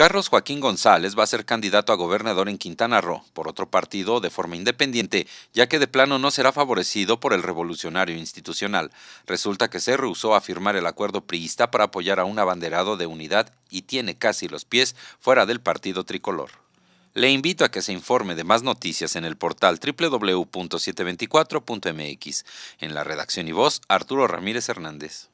Carlos Joaquín González va a ser candidato a gobernador en Quintana Roo, por otro partido de forma independiente, ya que de plano no será favorecido por el revolucionario institucional. Resulta que se rehusó a firmar el acuerdo priista para apoyar a un abanderado de unidad y tiene casi los pies fuera del partido tricolor. Le invito a que se informe de más noticias en el portal www.724.mx. En la redacción y voz, Arturo Ramírez Hernández.